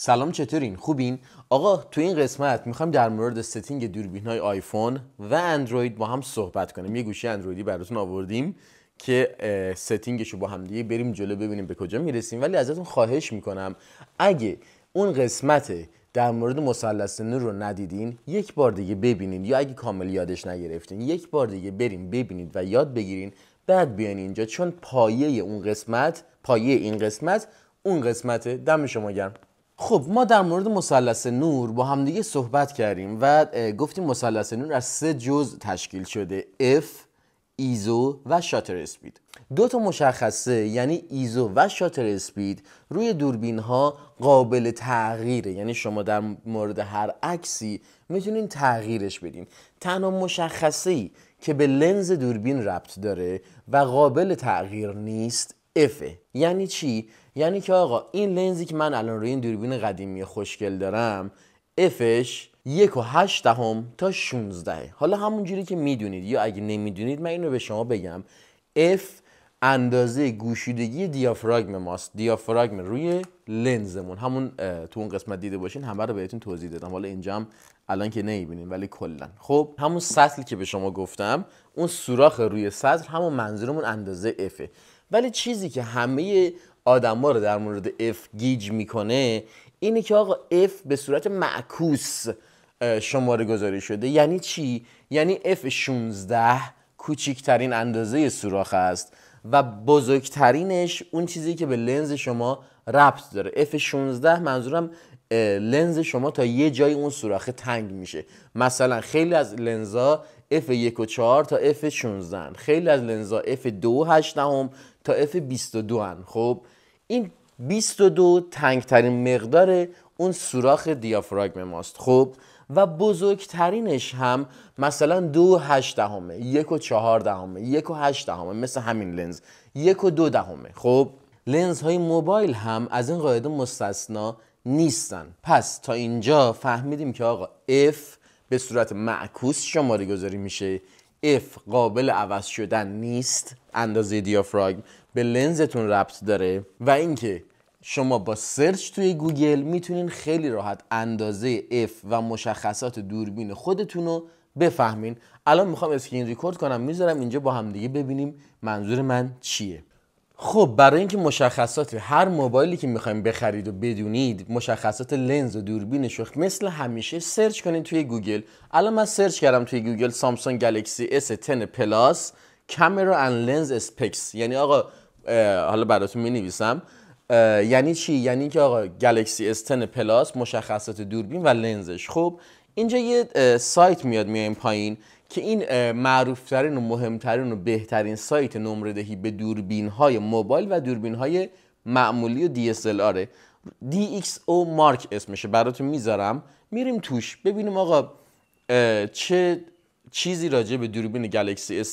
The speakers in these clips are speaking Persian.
سلام چطورین خوبین آقا تو این قسمت میخوایم در مورد ستینگ دوربین های آیفون و اندروید با هم صحبت کنیم یه گوشی اندرویدی براتون آوردیم که ستینگش رو با هم دیگه بریم جلو ببینیم به کجا میرسیم ولی ازتون خواهش میکنم اگه اون قسمت در مورد مثلث نور رو ندیدین یک بار دیگه ببینین یا اگه کامل یادش نگرفتین یک بار دیگه بریم ببینید و یاد بگیرین بعد بیاین اینجا چون پایه اون قسمت پایه این قسمت اون قسمت دم شما گرم خب ما در مورد مثلث نور با همدیگه صحبت کردیم و گفتیم مثلث نور از سه جزء تشکیل شده F، ایزو و شاتر اسپید دو تا مشخصه یعنی ایزو و شاتر اسپید روی دوربین ها قابل تغییره یعنی شما در مورد هر عکسی میتونین تغییرش بدین تنها مشخصه ای که به لنز دوربین ربط داره و قابل تغییر نیست F یعنی چی یعنی که آقا این لنزی که من الان روی این دوربین قدیمی خوشگل دارم Fش یک و هشت دهم تا 16 حالا همون جوری که میدونید یا اگه نمیدونید من اینو به شما بگم F اندازه گوشیدگی دیافراگم ماست دیافراگم روی لنزمون همون تو اون قسمت دیده باشین همه رو بهتون توضیح دادم حالا اینجا الان که نمیبینین ولی کلا خب همون سطلی که به شما گفتم اون سوراخ روی سطل همون منظورمون اندازه F ولی چیزی که همه آدما رو در مورد اف گیج میکنه اینه که آقا اف به صورت معکوس شماره گذاری شده یعنی چی یعنی اف 16 کوچکترین اندازه سوراخ است و بزرگترینش اون چیزی که به لنز شما ربط داره F16 منظورم لنز شما تا یه جای اون سوراخ تنگ میشه مثلا خیلی از لنزا F1 و 4 تا F16 خیلی از لنزا F2 8 F22 هن خب این 22 تنگترین مقدار اون سوراخ دیافراگم ماست خب و بزرگترینش هم مثلا دو هشت دهمه یک و چهار دهمه یک و هشت دهمه مثل همین لنز یک و دو دهمه خب لنز های موبایل هم از این قاعده مستثنا نیستن پس تا اینجا فهمیدیم که آقا F به صورت معکوس شماره گذاری میشه F قابل عوض شدن نیست اندازه دیافراگم به لنزتون ربط داره و اینکه شما با سرچ توی گوگل میتونین خیلی راحت اندازه اف و مشخصات دوربین خودتون رو بفهمین الان میخوام اسکرین ریکورد کنم میذارم اینجا با همدیگه ببینیم منظور من چیه خب برای اینکه مشخصات هر موبایلی که میخوایم بخرید و بدونید مشخصات لنز و دوربین رو مثل همیشه سرچ کنید توی گوگل الان من سرچ کردم توی گوگل سامسونگ گلکسی S10 پلاس کامرا ان لنز اسپکس یعنی آقا حالا براتون می یعنی چی یعنی که آقا گلکسی اس 10 پلاس مشخصات دوربین و لنزش خب اینجا یه سایت میاد میایم پایین که این معروفترین و مهمترین و بهترین سایت نمره دهی به دوربین های موبایل و دوربین های معمولی و DSLR او مارک اسمشه براتون میذارم میریم توش ببینیم آقا چه چیزی راجع به دوربین گلکسی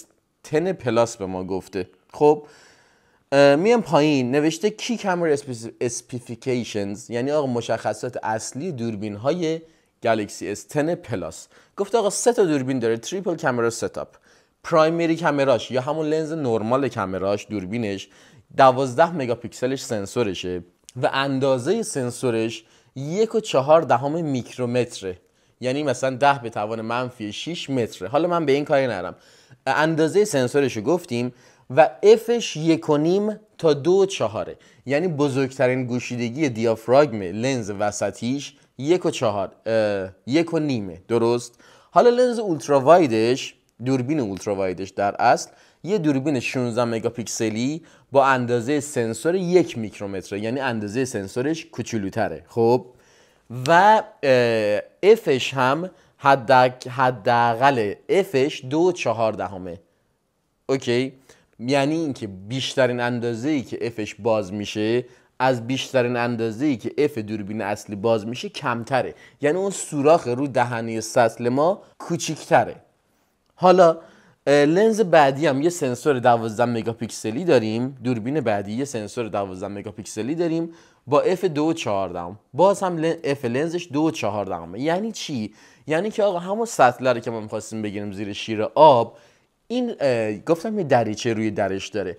تن پلاس به ما گفته خب میام پایین نوشته کی کمر اسپیفیکیشنز یعنی آقا مشخصات اصلی دوربین های گالکسی اس 10 پلاس گفته آقا سه تا دوربین داره تریپل کمرا ستاپ پرایمری کمراش یا همون لنز نرمال کمراش دوربینش 12 مگاپیکسلش سنسورشه و اندازه سنسورش یک و چهار دهم میکرومتره یعنی مثلا ده به توان منفی 6 متره حالا من به این کاری نرم اندازه سنسورش رو گفتیم و افش یک و نیم تا دو چهاره یعنی بزرگترین گوشیدگی دیافراگم لنز وسطیش یک و چهار یک و نیمه درست حالا لنز اولترا وایدش دوربین اولترا وایدش در اصل یه دوربین 16 مگاپیکسلی با اندازه سنسور یک میکرومتره یعنی اندازه سنسورش کوچولوتره خب و افش هم حداقل افش دو چهار دهمه اوکی یعنی اینکه بیشترین اندازه ای که افش باز میشه از بیشترین اندازه ای که اف دوربین اصلی باز میشه کمتره یعنی اون سوراخ رو دهنی سطل ما کوچیکتره حالا لنز بعدی هم یه سنسور 12 مگاپیکسلی داریم دوربین بعدی یه سنسور 12 مگاپیکسلی داریم با f 2.14 باز هم f لنزش 2.14 یعنی چی یعنی که آقا همون سطل رو که ما میخواستیم بگیریم زیر شیر آب این گفتم یه دریچه روی درش داره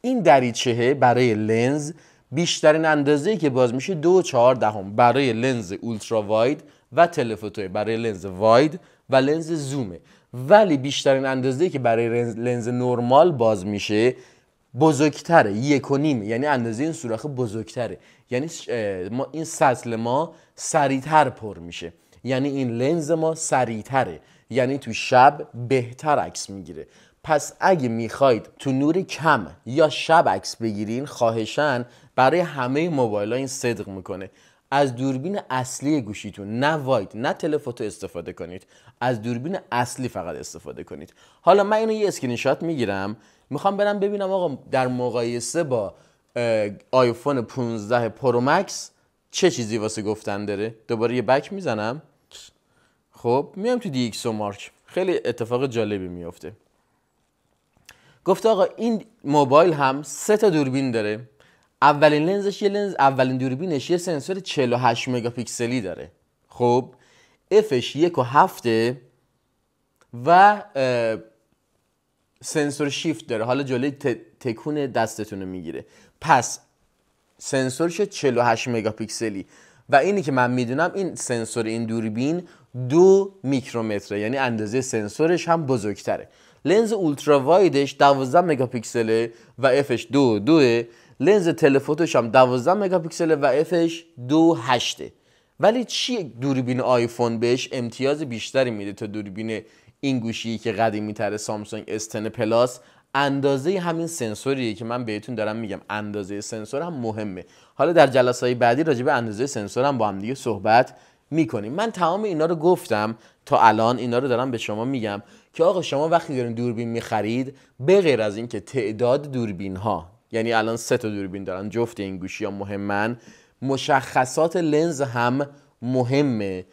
این دریچه برای لنز بیشترین اندازه که باز میشه 2.4 دهم برای لنز اولترا واید و تلفوتوی برای لنز واید و لنز زومه ولی بیشترین اندازه که برای لنز نرمال باز میشه بزرگتره یک و یعنی اندازه این سوراخ بزرگتره یعنی ما این سطل ما سریعتر پر میشه یعنی این لنز ما سریعتره یعنی تو شب بهتر عکس میگیره پس اگه میخواید تو نور کم یا شب عکس بگیرین خواهشان برای همه موبایل ها این صدق میکنه از دوربین اصلی گوشیتون نه واید نه تلفوتو استفاده کنید از دوربین اصلی فقط استفاده کنید حالا من اینو یه اسکرین شات میگیرم میخوام برم ببینم آقا در مقایسه با آیفون 15 پرو مکس چه چیزی واسه گفتن داره دوباره یه بک میزنم خب میام تو دی ایکس و مارک خیلی اتفاق جالبی میفته گفته آقا این موبایل هم سه تا دوربین داره اولین لنزش یه لنز اولین دوربینش یه سنسور 48 مگاپیکسلی داره خب افش یک و هفته و سنسور شیفت داره حالا جلوی تکون دستتون رو میگیره پس سنسورش 48 مگاپیکسلی و اینی که من میدونم این سنسور این دوربین دو میکرومتره یعنی اندازه سنسورش هم بزرگتره لنز اولترا وایدش 12 مگاپیکسله و افش دو دوه لنز تلفوتش هم 12 مگاپیکسل و افش 2.8 ولی چی دوربین آیفون بهش امتیاز بیشتری میده تا دوربین این گوشی که قدیمی تر سامسونگ استن پلاس اندازه همین سنسوریه که من بهتون دارم میگم اندازه سنسور هم مهمه حالا در جلسه های بعدی راجع به اندازه سنسور هم با هم دیگه صحبت میکنیم من تمام اینا رو گفتم تا الان اینا رو دارم به شما میگم که آقا شما وقتی دارین دوربین میخرید به غیر از اینکه تعداد دوربین ها یعنی الان سه تا دوربین دارن جفت این گوشی ها مهمن مشخصات لنز هم مهمه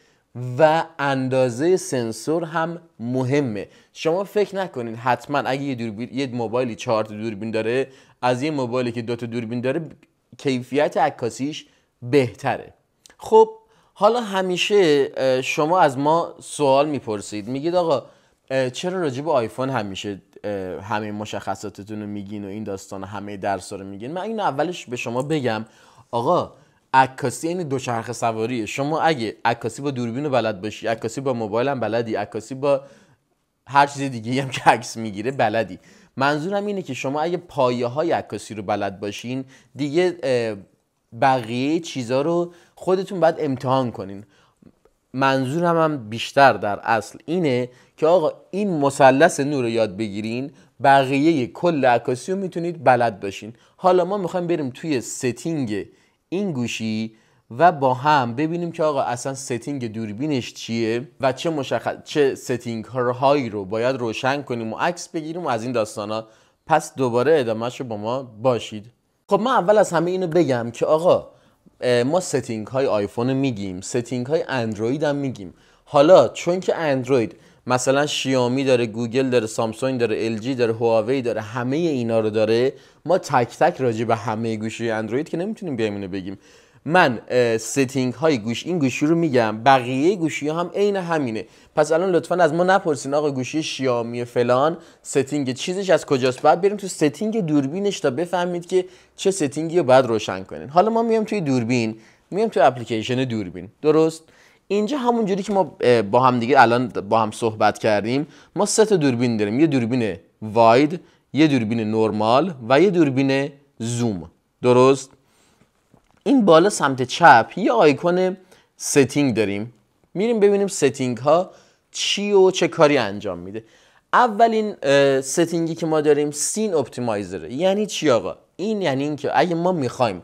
و اندازه سنسور هم مهمه شما فکر نکنید حتما اگه یه دوربین یه موبایلی چهار تا دوربین داره از یه موبایلی که دو تا دوربین داره کیفیت عکاسیش بهتره خب حالا همیشه شما از ما سوال میپرسید میگید آقا چرا راجب آیفون همیشه همه مشخصاتتون رو میگین و این داستان و همه درس رو میگین من این اولش به شما بگم آقا عکاسی این یعنی دوچرخه سواریه شما اگه عکاسی با دوربین بلد باشی عکاسی با موبایل هم بلدی عکاسی با هر چیز دیگه هم که عکس میگیره بلدی منظورم اینه که شما اگه پایه های عکاسی رو بلد باشین دیگه بقیه چیزا رو خودتون باید امتحان کنین منظورم هم بیشتر در اصل اینه که آقا این مثلث نور رو یاد بگیرین بقیه کل عکاسی رو میتونید بلد باشین حالا ما میخوایم بریم توی ستینگ این گوشی و با هم ببینیم که آقا اصلا ستینگ دوربینش چیه و چه مشخص چه ستینگ هایی رو باید روشن کنیم و عکس بگیریم و از این داستان ها پس دوباره ادامهش رو با ما باشید خب من اول از همه اینو بگم که آقا ما ستینگ های آیفون میگیم ستینگ های اندروید هم میگیم حالا چون که اندروید مثلا شیامی داره گوگل داره سامسونگ داره جی داره هواوی داره همه اینا رو داره ما تک تک راجع به همه گوشی اندروید که نمیتونیم بیایم بگیم من ستینگ های گوش این گوشی رو میگم بقیه گوشی هم عین همینه پس الان لطفا از ما نپرسین آقا گوشی شیامی فلان ستینگ چیزش از کجاست بعد بریم تو ستینگ دوربینش تا بفهمید که چه ستینگی رو باید روشن کنین حالا ما میام توی دوربین میام توی اپلیکیشن دوربین درست اینجا همون جوری که ما با هم دیگه الان با هم صحبت کردیم ما سه تا دوربین داریم یه دوربین واید یه دوربین نرمال و یه دوربین زوم درست این بالا سمت چپ یه آیکون ستینگ داریم میریم ببینیم ستینگ ها چی و چه کاری انجام میده اولین ستینگی که ما داریم سین اپتیمایزره یعنی چی آقا این یعنی اینکه اگه ما میخوایم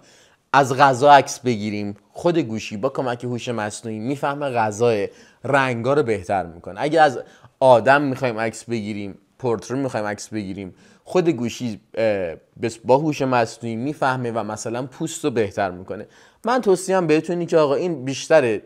از غذا عکس بگیریم خود گوشی با کمک هوش مصنوعی میفهمه غذا رنگا رو بهتر میکنه اگه از آدم میخوایم عکس بگیریم پورتری میخوایم عکس بگیریم خود گوشی با هوش مصنوعی میفهمه و مثلا پوست رو بهتر میکنه من هم بهتونی که آقا این بیشتر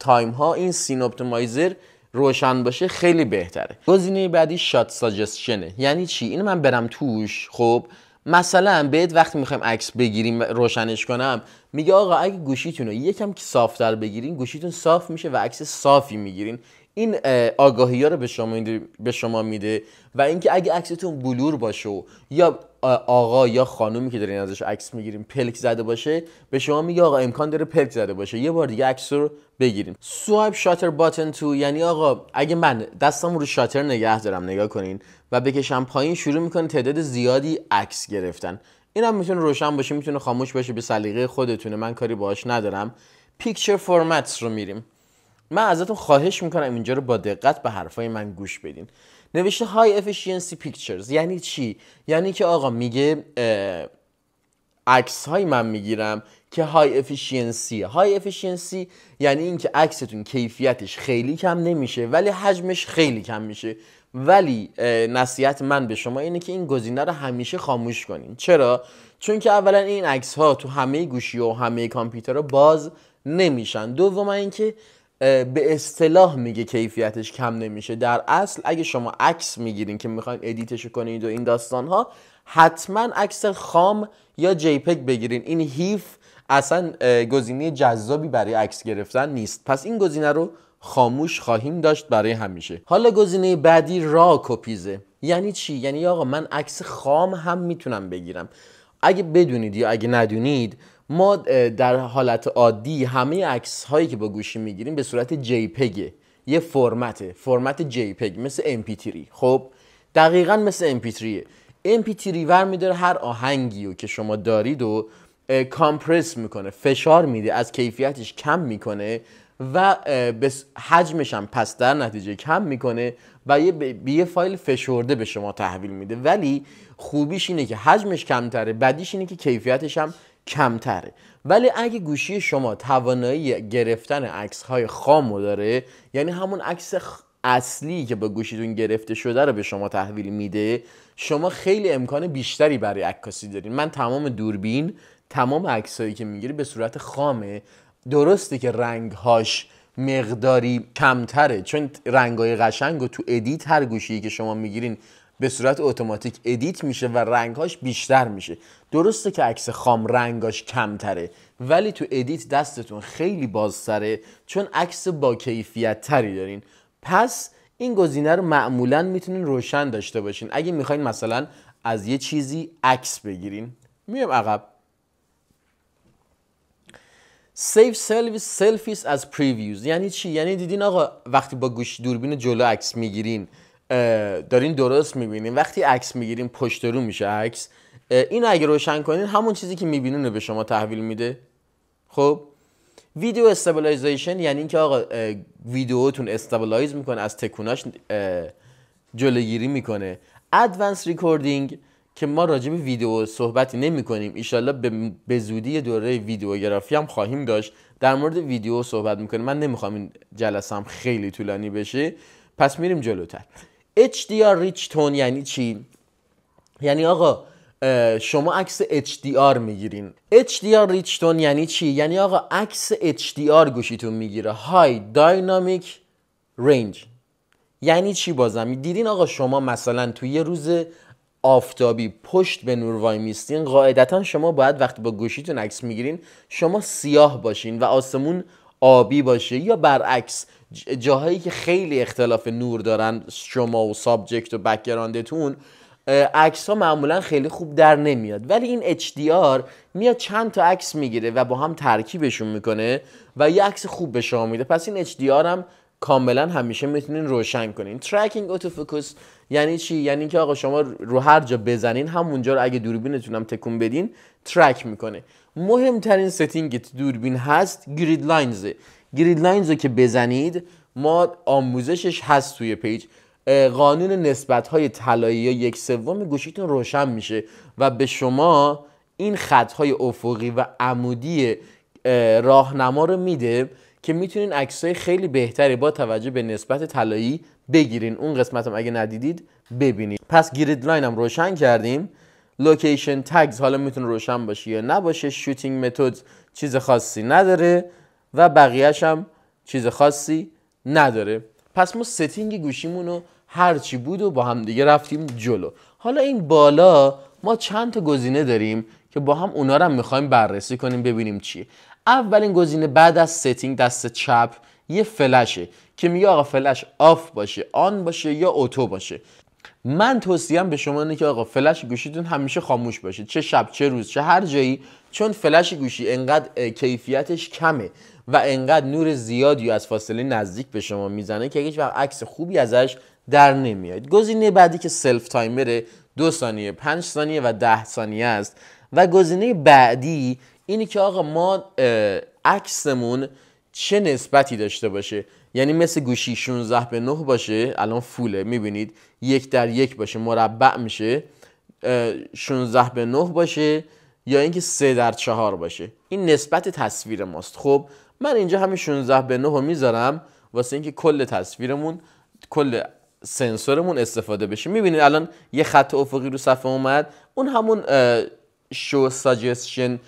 تایم ها این سین اپتیمایزر روشن باشه خیلی بهتره گزینه بعدی شات ساجستشنه یعنی چی اینو من برم توش خب مثلا بهت وقتی میخوایم عکس بگیریم روشنش کنم میگه آقا اگه گوشیتون رو یکم که صافتر بگیرین گوشیتون صاف میشه و عکس صافی میگیرین این آگاهی ها رو به شما به شما میده و اینکه اگه عکستون بلور باشه یا آقا یا خانومی که دارین ازش عکس میگیریم پلک زده باشه به شما میگه آقا امکان داره پلک زده باشه یه بار دیگه عکس رو بگیریم سوایپ شاتر باتن تو یعنی آقا اگه من دستم رو شاتر نگه دارم نگاه کنین و بکشم پایین شروع میکنه تعداد زیادی عکس گرفتن این هم میتونه روشن باشه میتونه خاموش باشه به سلیقه خودتونه من کاری باهاش ندارم پیکچر فرمتس رو میریم من ازتون خواهش میکنم اینجا رو با دقت به حرفای من گوش بدین نوشته های افیشینسی پیکچرز یعنی چی یعنی که آقا میگه عکس های من میگیرم که های افیشینسی های افیشینسی یعنی اینکه عکستون کیفیتش خیلی کم نمیشه ولی حجمش خیلی کم میشه ولی نصیحت من به شما اینه که این گزینه رو همیشه خاموش کنین چرا چون که اولا این عکس ها تو همه گوشی و همه کامپیوترها باز نمیشن دوم اینکه به اصطلاح میگه کیفیتش کم نمیشه در اصل اگه شما عکس میگیرین که میخواین ادیتش کنید و این داستان ها حتما عکس خام یا جیپک بگیرین این هیف اصلا گزینه جذابی برای عکس گرفتن نیست پس این گزینه رو خاموش خواهیم داشت برای همیشه حالا گزینه بعدی را کپیزه یعنی چی یعنی آقا من عکس خام هم میتونم بگیرم اگه بدونید یا اگه ندونید ما در حالت عادی همه عکس هایی که با گوشی میگیریم به صورت جی پگه. یه فرمته فرمت جی پگ مثل MP3 خب دقیقا مثل MP3 MP3 ور میداره هر آهنگی رو که شما دارید و کامپرس میکنه فشار میده از کیفیتش کم میکنه و به حجمش هم پس در نتیجه کم میکنه و یه به یه فایل فشرده به شما تحویل میده ولی خوبیش اینه که حجمش کمتره بدیش اینه که کیفیتش هم کمتره ولی اگه گوشی شما توانایی گرفتن عکس های خامو داره یعنی همون عکس اصلی که با گوشیتون گرفته شده رو به شما تحویل میده شما خیلی امکان بیشتری برای عکاسی دارین من تمام دوربین تمام عکسایی که میگیری به صورت خامه درسته که رنگهاش مقداری کمتره چون رنگای قشنگ و تو ادیت هر گوشی که شما میگیرین به صورت اتوماتیک ادیت میشه و رنگهاش بیشتر میشه درسته که عکس خام رنگاش کمتره ولی تو ادیت دستتون خیلی بازتره چون عکس با کیفیت تری دارین پس این گزینه رو معمولا میتونین روشن داشته باشین اگه میخواین مثلا از یه چیزی عکس بگیرین میام عقب سیف سلفیس از پریویوز یعنی چی یعنی دیدین آقا وقتی با گوش دوربین جلو عکس میگیرین دارین درست میبینین وقتی عکس میگیریم پشت رو میشه عکس این اگه روشن کنین همون چیزی که میبینین به شما تحویل میده خب ویدیو استابلایزیشن یعنی اینکه آقا ویدیوتون استابلایز میکنه از تکوناش جلوگیری میکنه ادوانس ریکوردینگ که ما راجع به ویدیو صحبتی نمی کنیم ایشالله به زودی دوره ویدیوگرافی هم خواهیم داشت در مورد ویدیو صحبت میکنیم من نمیخوام این جلسه هم خیلی طولانی بشه پس میریم جلوتر HDR ریچ تون یعنی چی؟ یعنی آقا شما عکس HDR میگیرین HDR ریچ تون یعنی چی؟ یعنی آقا عکس HDR گوشیتون میگیره های داینامیک رنج یعنی چی بازم دیدین آقا شما مثلا توی یه روز آفتابی پشت به نور وای میستین قاعدتا شما باید وقتی با گوشیتون عکس میگیرین شما سیاه باشین و آسمون آبی باشه یا برعکس جاهایی که خیلی اختلاف نور دارن شما و سابجکت و بکگراندتون عکس ها معمولا خیلی خوب در نمیاد ولی این HDR میاد چند تا عکس میگیره و با هم ترکیبشون میکنه و یه عکس خوب به شما میده پس این HDR هم کاملا همیشه میتونین روشن کنین تریکینگ اوتوفوکوس یعنی چی یعنی اینکه آقا شما رو هر جا بزنین همونجا رو اگه دوربینتونم تکون بدین ترک میکنه مهمترین ستینگ که دوربین هست گرید لاینز گرید لاینز رو که بزنید ما آموزشش هست توی پیج قانون نسبت های طلایی یک سوم گوشیتون روشن میشه و به شما این خط های افقی و عمودی راهنما رو میده که میتونین عکسای خیلی بهتری با توجه به نسبت طلایی بگیرین اون قسمت هم اگه ندیدید ببینید پس گرید لاین هم روشن کردیم لوکیشن تگز حالا میتونه روشن باشه یا نباشه شوتینگ متد چیز خاصی نداره و بقیهش هم چیز خاصی نداره پس ما ستینگ گوشیمون رو چی بود و با هم دیگه رفتیم جلو حالا این بالا ما چند تا گزینه داریم که با هم اونا رو میخوایم بررسی کنیم ببینیم چیه اولین گزینه بعد از ستینگ دست چپ یه فلشه که میگه آقا فلش آف باشه آن باشه یا اوتو باشه من توصیم به شما اینه که آقا فلش گوشیتون همیشه خاموش باشه چه شب چه روز چه هر جایی چون فلش گوشی انقدر کیفیتش کمه و انقدر نور زیادی از فاصله نزدیک به شما میزنه که هیچ وقت عکس خوبی ازش در نمیاد گزینه بعدی که سلف تایمر دو ثانیه پنج ثانیه و ده ثانیه است و گزینه بعدی اینه که آقا ما عکسمون چه نسبتی داشته باشه یعنی مثل گوشی 16 به 9 باشه الان فوله میبینید یک در یک باشه مربع میشه 16 به 9 باشه یا اینکه 3 در 4 باشه این نسبت تصویر ماست خب من اینجا همین 16 به 9 رو میذارم واسه اینکه کل تصویرمون کل سنسورمون استفاده بشه میبینید الان یه خط افقی رو صفحه اومد اون همون شو ساجستشن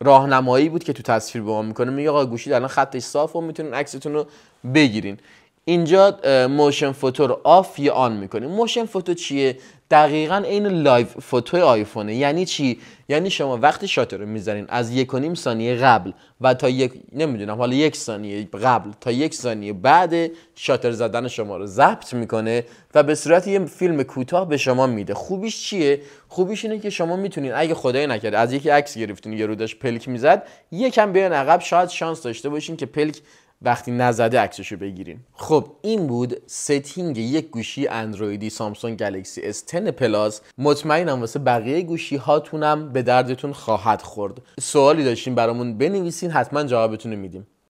راهنمایی بود که تو تصویر به ما میکنه میگه آقا گوشی الان خطش صاف و میتونین عکستون رو بگیرین اینجا موشن فوتو رو آف یا آن میکنیم موشن فوتو چیه دقیقا این لایف فوتو آیفونه یعنی چی یعنی شما وقتی شاتر رو میذارین از یک و نیم ثانیه قبل و تا یک نمیدونم حالا یک ثانیه قبل تا یک ثانیه بعد شاتر زدن شما رو ضبط میکنه و به صورت یه فیلم کوتاه به شما میده خوبیش چیه خوبیش اینه که شما میتونین اگه خدای نکرده از یکی عکس گرفتین یه داشت پلک میزد یکم بیان عقب شاید شانس داشته باشین که پلک وقتی نزده عکسشو بگیرین خب این بود ستینگ یک گوشی اندرویدی سامسونگ گلکسی S10 پلاس مطمئنم واسه بقیه گوشی هاتونم به دردتون خواهد خورد سوالی داشتین برامون بنویسین حتما جوابتون میدیم